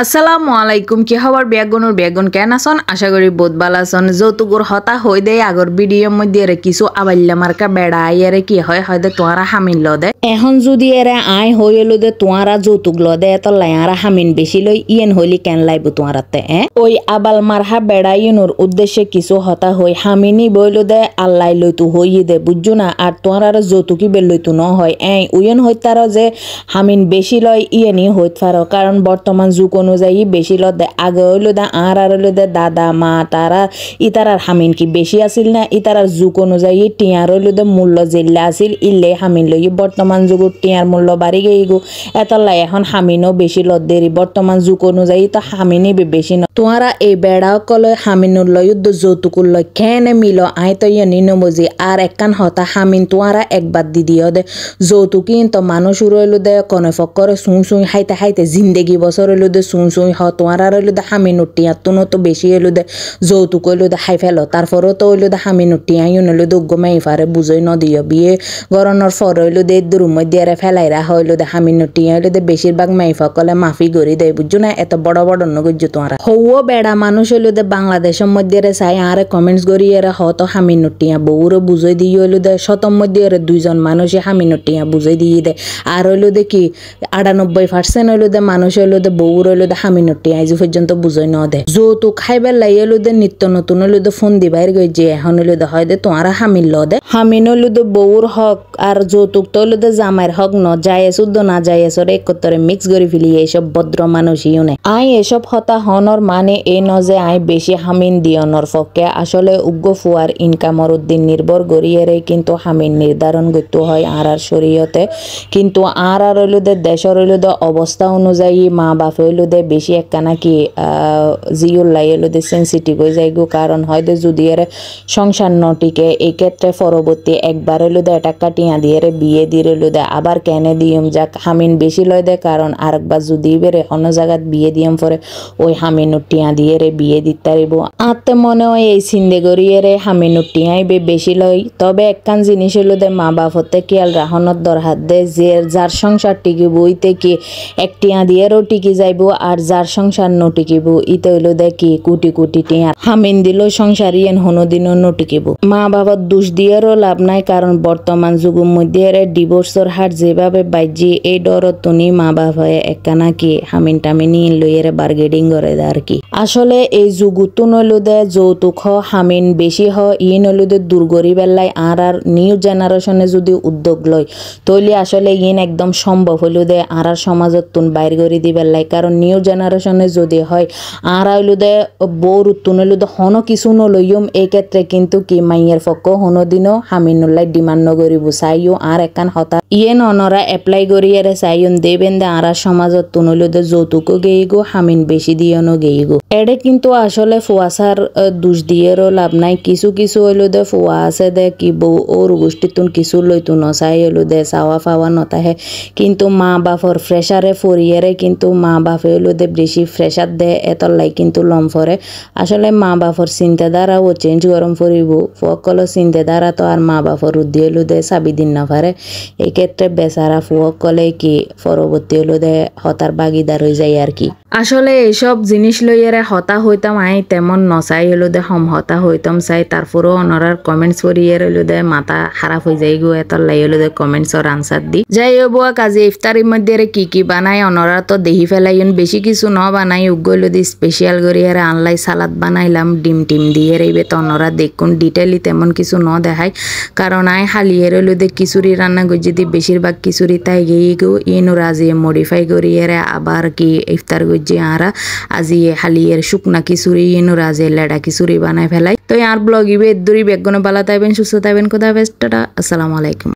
আসসালামু আলাইকুম কি হবার ব্যাগনের বেগুন কেন আসন আশা করি বোধ বালাসন যৌতুকুর হতা হই দেয় আগর ভিডিও মধ্যে এরে কিছু আবাল্লা মার্কা বেড়াই এরে কি হয় হয়তো তোয়ারা হামিন ল দে এখন যদি এরে আই হই হলো দে তোয়ারা যৌতুক ল দে এত লায়ারা হামিন বেশি লই ইয়েন হইলি কেন লাইব তোয়ারাতে এ ওই আবাল মারহা বেড়াইনোর উদ্দেশ্যে কিছু হতা হই হামিনি বইল দে আল্লাহ লইতু হইয়ে দে বুঝছো না আর তোয়ারার যৌতুকি বেল লইতু ন হয় এ উয়েন হইতার যে হামিন বেশি লয় ইয়েনি হইত ফারো কারণ বর্তমান যুগ অনুযায়ী বেশি লত আগে হইল দা আর আর হইল দে দাদা মা তারা ইতারার হামিন কি বেশি আসিল না ইতারার যুগ অনুযায়ী টিয়ার হইল দে মূল্য জেলা আসিল ইলে হামিন লই বর্তমান যুগত টিয়ার মূল্য বাড়ি গেই গো এতলাই এখন হামিনও বেশি লত দেরি বর্তমান যুগ অনুযায়ী তো হামিনই বেশি ন তোমারা এই বেড়া কলে হামিনুর লয়ুদ্ধ যৌতুকুর লয় খেনে মিল আই তো ইয়ে নিনমজি আর একখান হতা হামিন তোমারা একবার দি দিও দে যৌতুকিন তো মানুষ উড়লো দে কনে ফকর সুই সুই হাইতে হাইতে জিন্দেগি বছর হইলো দে সুন সুই হতোয়ার হইলো দা হামি নুটি আতুনও তো বেশি এলো দে যৌতুক এলো দে হাই ফেলো তারপরও তো হইলো দা হামি নুটি আই হইলো দে উগ্গ মাই ফারে বুঝই নদিও বিয়ে গরনের ফর হইলো দে দুরুমই দিয়ারে ফেলাই রাখা হইলো দে হামি নুটি হইলো দে বেশিরভাগ মাই ফকলে মাফি করি দেয় বুঝছো না এত বড় বড় গুজ তোমার হৌও বেড়া মানুষ হইলো দে বাংলাদেশের মধ্যে রে চাই আরে কমেন্টস করি এর তো হামি নুটিয়া বউরে বুঝাই দিয়ে হইলো দে সতম মধ্যে এর দুইজন মানুষে হামি নুটিয়া বুঝাই দিয়ে দে আর হইলো দে কি আটানব্বই পার্সেন্ট হইলো দে মানুষ হইলো দে বউর হইলো হইলো দে হামিনটি আইজি পর্যন্ত বুঝাই ন দে যো তো খাইবার লাই এলো দে নিত্য নতুন হইলো দে ফোন দিবার গই যে এখন হইলো দে হয় দে তোমার হামিন ল দে হামিন হইলো দে বউর হক আর যৌতুক তো হইলো দে জামাইয়ের হক ন যায় শুদ্ধ না যায় সর একত্রে মিক্স করে ফেলি এইসব ভদ্র মানুষ ইউনে আই এসব হতা হনর মানে এই ন যে আই বেশি হামিন নর ফকে আসলে উগ্র ফুয়ার ইনকামর উদ্দিন নির্ভর গড়িয়েরে কিন্তু হামিন নির্ধারণ করতে হয় আর আর শরীয়তে কিন্তু আর আর হইলো দে দেশর হইলো দে অবস্থা অনুযায়ী মা বাপ হইলো দে বেশি একটা নাকি জিউল্লাই দে সেন্সিটিভ হয়ে যায় গো কারণ হয়তো যদি এর সংসার নটিকে এই ক্ষেত্রে পরবর্তী একবার দে এটা কাটিয়া দিয়ে বিয়ে দিয়ে দে আবার কেনে দিম যাক হামিন বেশি লয় দে কারণ আরেকবার যদি বেরে অন্য জায়গাত বিয়ে দিয়ম পরে ওই হামিন টিয়া দিয়ে রে বিয়ে দিতে পারিব আতে মনে হয় এই সিন্দে গড়িয়ে রে হামিন বে বেশি লয় তবে একখান জিনিস এলো দে মা বাপতে কিয়াল রাহনত দরহাত দে যে যার সংসার টিকি বইতে কি একটিয়া দিয়েরও টিকি যাইব আর যার সংসার নটিকিব ইতে দেখি কোটি কোটি টিয়া হামিন দিল সংসার ইয়েন হনুদিন নটিকিব মা বাবার দোষ দিয়ারও লাভ নাই কারণ বর্তমান যুগের মধ্যে ডিভোর্সর হার যেভাবে বাইজি এই ডর তুনি মা বাবায় একা নাকি হামিন টামিনি লইয়ের বার্গেডিং করে আর কি আসলে এই যুগুতুন হলুদে যৌতুক হ হামিন বেশি হ ইন হলুদে দুর্গরি বেলায় আর আর নিউ জেনারেশনে যদি উদ্যোগ লয় তৈলি আসলে ইন একদম সম্ভব হলুদে আর আর সমাজত তুন বাইর করে দিবেলায় কারণ নিউ নিউ জেনারেশনে যদি হয় আর আইলুদে বৌর তুনলুদে হন কিছু নলইম এই ক্ষেত্রে কিন্তু কি মাইয়ের হন দিন হামিনুল্লাই ডিমান্ড নগরি বুসাইও আর একান হতা ইয়ে ননরা এপ্লাই করিয়ারে চাইন দেবেন দে আর সমাজত তুনলুদে যৌতুকও গেইগো হামিন বেশি দিয়নও গেইগো এডে কিন্তু আসলে ফুয়াশার দোষ দিয়েরও লাভ নাই কিছু কিছু হইলো দে ফুয়া আছে দে কি বউ ওর গোষ্ঠীতুন কিছু লইতু নচাই হইলো দে চাওয়া ফাওয়া নতাহে কিন্তু মা বাপর ফ্রেশারে ফরিয়ারে কিন্তু মা বাপে হইলুদে বেশি ফ্রেশার দেয় এতলাই কিন্তু লম ফরে আসলে মা বাপর চিন্তাধারাও চেঞ্জ গরম ফরিব ফুয়কল চিন্তাধারা তো আর মা বাপর উদ্দিয়ে হইলুদে সাবি দিন না পারে এক্ষেত্রে বেচারা ফুয়কলে কি পরবর্তী হইলুদে হতার বাগিদার হয়ে যায় আর কি আসলে এইসব জিনিস লইয়ারে হতা হইতাম আই তেমন নসাই হলো দে হম হতা হইতাম চাই তারপরেও অনরার কমেন্টস করিয়ে রইলো দে মাথা খারাপ হয়ে যাই গো এতর লাই হলো দে কমেন্টসর আনসার দি যাই হবো কাজে ইফতারির মধ্যে কি কি বানায় অনরা তো দেহি ফেলাইন বেশি কিছু ন বানাই উগল দি স্পেশাল করে আর আনলাই সালাদ বানাইলাম ডিম টিম দিয়ে রেবে তনরা দেখুন ডিটেলি তেমন কিছু ন দেখায় কারণ আয় হালিয়ে লোদে কিচুরি রান্না করি যদি বেশিরভাগ কিচুরি তাই গিয়ে গো ইনো রাজি মডিফাই করি আর আবার কি ইফতার করছি আর আজি হালিয়ের শুকনা কিচুরি ইনো রাজে লেডা কিচুরি বানাই ফেলাই তো আর ব্লগ ইবে দূরি বেগুনে বালা তাইবেন সুস্থ তাইবেন কোথায় টাটা আসসালামু আলাইকুম